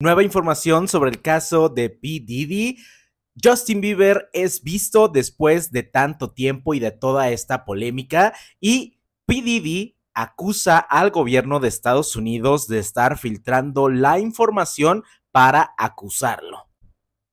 Nueva información sobre el caso de P. Diddy. Justin Bieber es visto después de tanto tiempo y de toda esta polémica y P. Diddy acusa al gobierno de Estados Unidos de estar filtrando la información para acusarlo.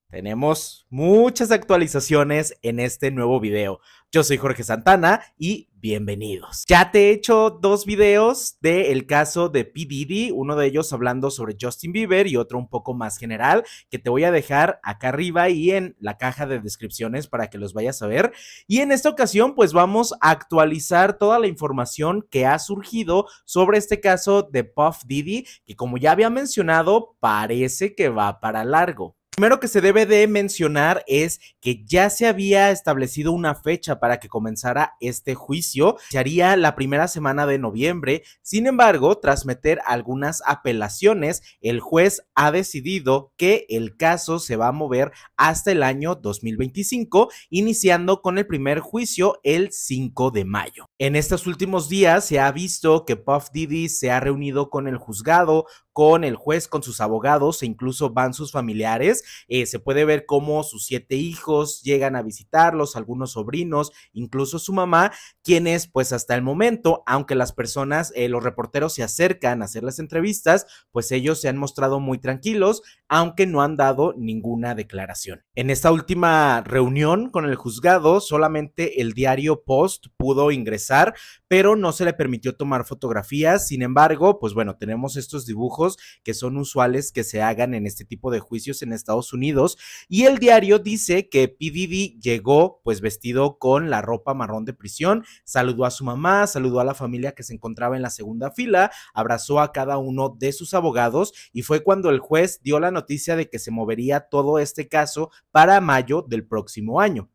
Tenemos muchas actualizaciones en este nuevo video. Yo soy Jorge Santana y bienvenidos. Ya te he hecho dos videos del el caso de P. Diddy, uno de ellos hablando sobre Justin Bieber y otro un poco más general, que te voy a dejar acá arriba y en la caja de descripciones para que los vayas a ver. Y en esta ocasión, pues vamos a actualizar toda la información que ha surgido sobre este caso de Puff Diddy, que como ya había mencionado, parece que va para largo primero que se debe de mencionar es que ya se había establecido una fecha para que comenzara este juicio. Se haría la primera semana de noviembre. Sin embargo, tras meter algunas apelaciones, el juez ha decidido que el caso se va a mover hasta el año 2025, iniciando con el primer juicio el 5 de mayo. En estos últimos días se ha visto que Puff Diddy se ha reunido con el juzgado, con el juez, con sus abogados e incluso van sus familiares eh, se puede ver cómo sus siete hijos llegan a visitarlos, algunos sobrinos, incluso su mamá, quienes pues hasta el momento, aunque las personas, eh, los reporteros se acercan a hacer las entrevistas, pues ellos se han mostrado muy tranquilos, aunque no han dado ninguna declaración. En esta última reunión con el juzgado, solamente el diario Post pudo ingresar, pero no se le permitió tomar fotografías. Sin embargo, pues bueno, tenemos estos dibujos que son usuales que se hagan en este tipo de juicios en Estados Unidos. Y el diario dice que PDD llegó pues vestido con la ropa marrón de prisión, saludó a su mamá, saludó a la familia que se encontraba en la segunda fila, abrazó a cada uno de sus abogados y fue cuando el juez dio la noticia de que se movería todo este caso para mayo del próximo año.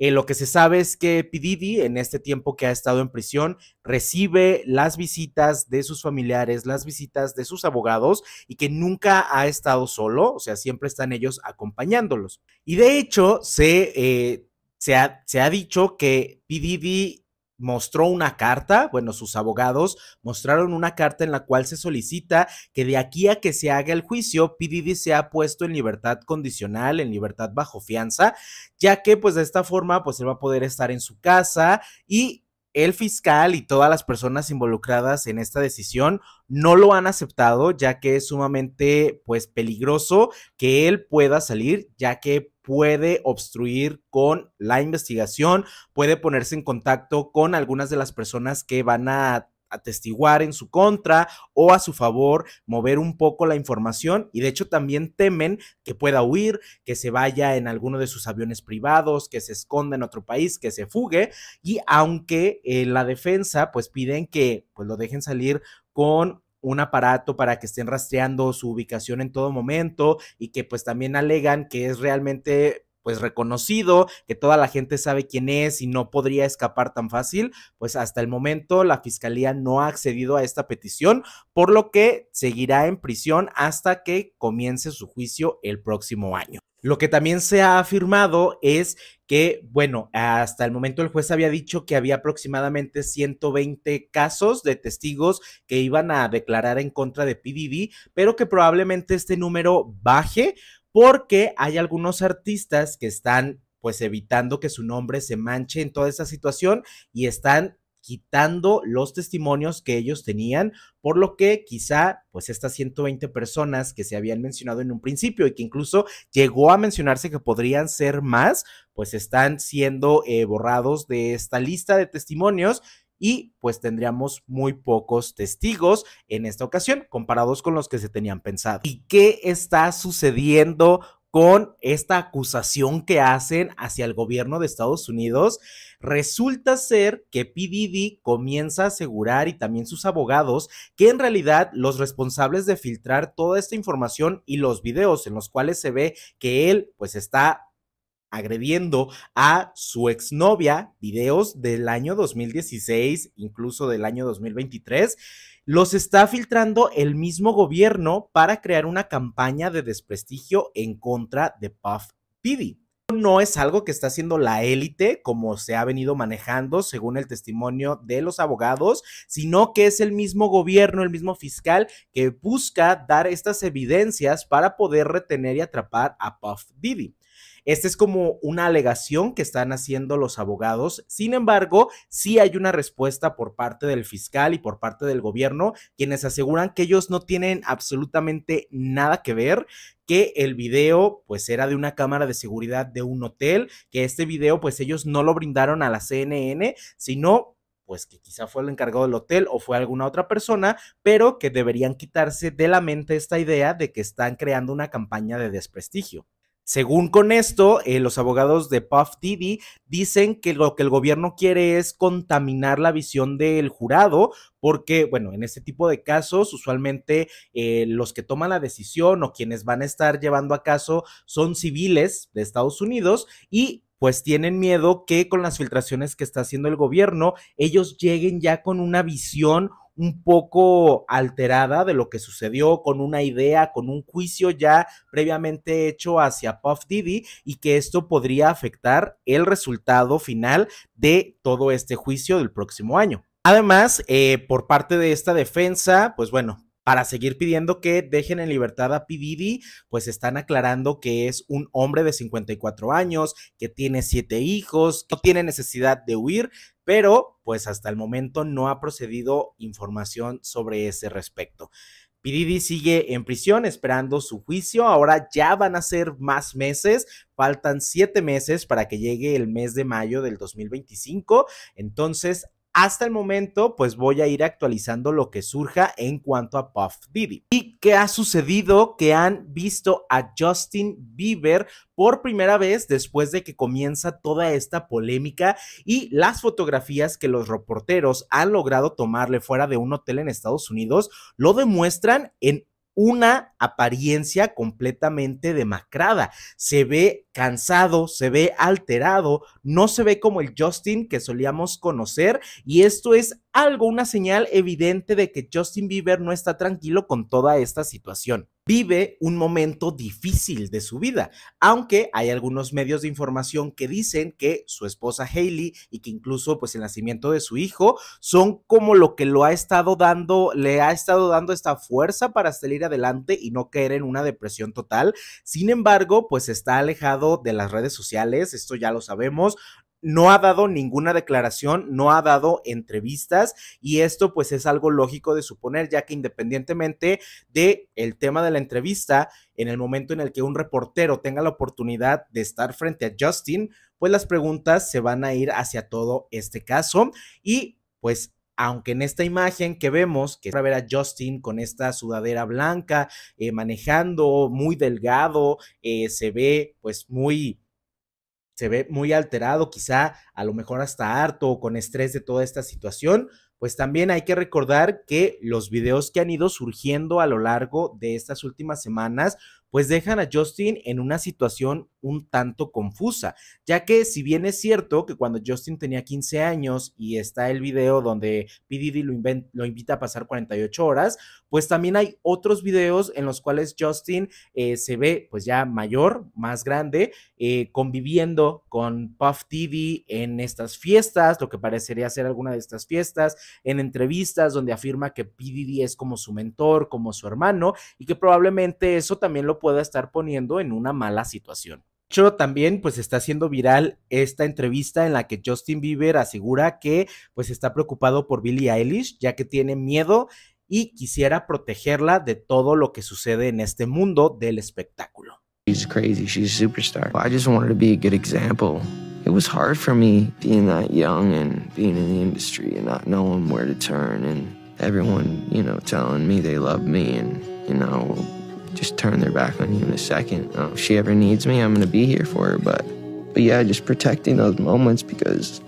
Eh, lo que se sabe es que Pididi, en este tiempo que ha estado en prisión, recibe las visitas de sus familiares, las visitas de sus abogados y que nunca ha estado solo, o sea, siempre están ellos acompañándolos. Y de hecho, se, eh, se, ha, se ha dicho que Pididi mostró una carta, bueno, sus abogados mostraron una carta en la cual se solicita que de aquí a que se haga el juicio, PDD se ha puesto en libertad condicional, en libertad bajo fianza, ya que pues de esta forma pues él va a poder estar en su casa y el fiscal y todas las personas involucradas en esta decisión no lo han aceptado, ya que es sumamente pues peligroso que él pueda salir, ya que puede obstruir con la investigación, puede ponerse en contacto con algunas de las personas que van a atestiguar en su contra o a su favor, mover un poco la información y de hecho también temen que pueda huir, que se vaya en alguno de sus aviones privados, que se esconda en otro país, que se fugue y aunque eh, la defensa pues piden que pues lo dejen salir con un aparato para que estén rastreando su ubicación en todo momento y que pues también alegan que es realmente pues reconocido, que toda la gente sabe quién es y no podría escapar tan fácil, pues hasta el momento la fiscalía no ha accedido a esta petición, por lo que seguirá en prisión hasta que comience su juicio el próximo año. Lo que también se ha afirmado es que, bueno, hasta el momento el juez había dicho que había aproximadamente 120 casos de testigos que iban a declarar en contra de PDV, pero que probablemente este número baje porque hay algunos artistas que están pues evitando que su nombre se manche en toda esa situación y están quitando los testimonios que ellos tenían, por lo que quizá pues estas 120 personas que se habían mencionado en un principio y que incluso llegó a mencionarse que podrían ser más, pues están siendo eh, borrados de esta lista de testimonios y pues tendríamos muy pocos testigos en esta ocasión comparados con los que se tenían pensado. ¿Y qué está sucediendo con esta acusación que hacen hacia el gobierno de Estados Unidos, resulta ser que PDD comienza a asegurar y también sus abogados que en realidad los responsables de filtrar toda esta información y los videos en los cuales se ve que él pues está agrediendo a su exnovia, videos del año 2016, incluso del año 2023, los está filtrando el mismo gobierno para crear una campaña de desprestigio en contra de Puff Diddy no es algo que está haciendo la élite como se ha venido manejando según el testimonio de los abogados, sino que es el mismo gobierno, el mismo fiscal que busca dar estas evidencias para poder retener y atrapar a Puff Diddy. Esta es como una alegación que están haciendo los abogados. Sin embargo, sí hay una respuesta por parte del fiscal y por parte del gobierno, quienes aseguran que ellos no tienen absolutamente nada que ver, que el video pues era de una cámara de seguridad de un hotel, que este video pues ellos no lo brindaron a la CNN, sino pues que quizá fue el encargado del hotel o fue alguna otra persona, pero que deberían quitarse de la mente esta idea de que están creando una campaña de desprestigio. Según con esto, eh, los abogados de Puff TV dicen que lo que el gobierno quiere es contaminar la visión del jurado, porque, bueno, en este tipo de casos, usualmente eh, los que toman la decisión o quienes van a estar llevando a caso son civiles de Estados Unidos y pues tienen miedo que con las filtraciones que está haciendo el gobierno, ellos lleguen ya con una visión un poco alterada de lo que sucedió, con una idea, con un juicio ya previamente hecho hacia Puff Diddy y que esto podría afectar el resultado final de todo este juicio del próximo año. Además, eh, por parte de esta defensa, pues bueno, para seguir pidiendo que dejen en libertad a Pididi, pues están aclarando que es un hombre de 54 años, que tiene siete hijos, que no tiene necesidad de huir, pero pues hasta el momento no ha procedido información sobre ese respecto. Pididi sigue en prisión esperando su juicio. Ahora ya van a ser más meses. Faltan siete meses para que llegue el mes de mayo del 2025. Entonces hasta el momento, pues voy a ir actualizando lo que surja en cuanto a Puff Diddy. ¿Y qué ha sucedido? Que han visto a Justin Bieber por primera vez después de que comienza toda esta polémica y las fotografías que los reporteros han logrado tomarle fuera de un hotel en Estados Unidos lo demuestran en una apariencia completamente demacrada. Se ve cansado, se ve alterado, no se ve como el Justin que solíamos conocer y esto es algo, una señal evidente de que Justin Bieber no está tranquilo con toda esta situación vive un momento difícil de su vida, aunque hay algunos medios de información que dicen que su esposa Hailey y que incluso pues el nacimiento de su hijo son como lo que lo ha estado dando, le ha estado dando esta fuerza para salir adelante y no caer en una depresión total. Sin embargo, pues está alejado de las redes sociales, esto ya lo sabemos, no ha dado ninguna declaración, no ha dado entrevistas y esto pues es algo lógico de suponer, ya que independientemente de el tema de la entrevista, en el momento en el que un reportero tenga la oportunidad de estar frente a Justin, pues las preguntas se van a ir hacia todo este caso y pues aunque en esta imagen que vemos, que va a ver a Justin con esta sudadera blanca, eh, manejando muy delgado, eh, se ve pues muy se ve muy alterado, quizá a lo mejor hasta harto o con estrés de toda esta situación, pues también hay que recordar que los videos que han ido surgiendo a lo largo de estas últimas semanas, pues dejan a Justin en una situación un tanto confusa, ya que si bien es cierto que cuando Justin tenía 15 años y está el video donde PDD lo, invita a pasar 48 horas, pues también hay otros videos en los cuales Justin eh, se ve pues ya mayor, más grande, eh, conviviendo con Puff Diddy en estas fiestas, lo que parecería ser alguna de estas fiestas, en entrevistas donde afirma que PDD es como su mentor, como su hermano y que probablemente eso también lo pueda estar poniendo en una mala situación hecho, también pues está haciendo viral esta entrevista en la que Justin Bieber asegura que pues está preocupado por Billie Eilish, ya que tiene miedo y quisiera protegerla de todo lo que sucede en este mundo del espectáculo. She's crazy, she's a superstar. I just wanted to be a good example. It was hard for me being that young and being in the industry and not knowing where to turn and everyone, you know, telling me they love me and you know, just turn their back on you in a second. if she ever needs me, I'm going to be here for her. But, but yeah, just protecting those moments because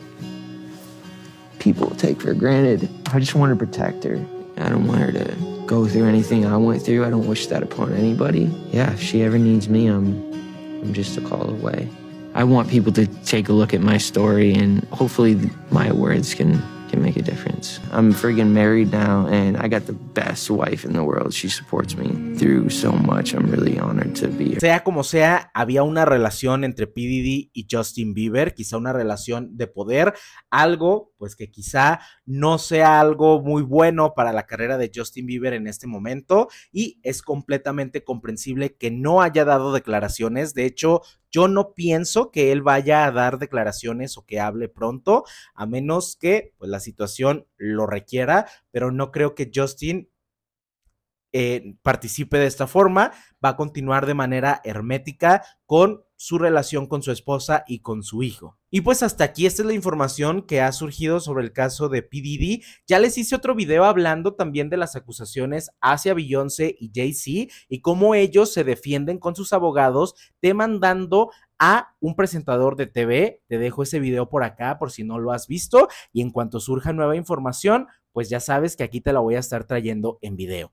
people take for granted. I just want to protect her. I don't want her to go through anything I went through. I don't wish that upon anybody. Yeah, if she ever needs me, I'm, I'm just a call away. I want people to take a look at my story and hopefully my words can I'm married now, and I got the best wife in the world. She supports me through so much. I'm really honored to be Sea como sea, había una relación entre P.D.D. y Justin Bieber, quizá una relación de poder, algo pues que quizá no sea algo muy bueno para la carrera de Justin Bieber en este momento y es completamente comprensible que no haya dado declaraciones. De hecho, yo no pienso que él vaya a dar declaraciones o que hable pronto, a menos que pues, las situación lo requiera, pero no creo que Justin eh, participe de esta forma, va a continuar de manera hermética con su relación con su esposa y con su hijo. Y pues hasta aquí esta es la información que ha surgido sobre el caso de PDD. Ya les hice otro video hablando también de las acusaciones hacia Beyoncé y Jay-Z y cómo ellos se defienden con sus abogados demandando a un presentador de TV. Te dejo ese video por acá por si no lo has visto y en cuanto surja nueva información, pues ya sabes que aquí te la voy a estar trayendo en video.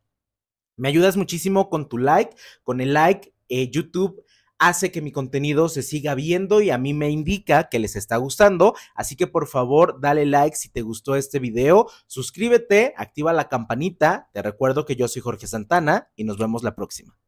Me ayudas muchísimo con tu like, con el like. Eh, YouTube hace que mi contenido se siga viendo y a mí me indica que les está gustando. Así que por favor, dale like si te gustó este video, suscríbete, activa la campanita. Te recuerdo que yo soy Jorge Santana y nos vemos la próxima.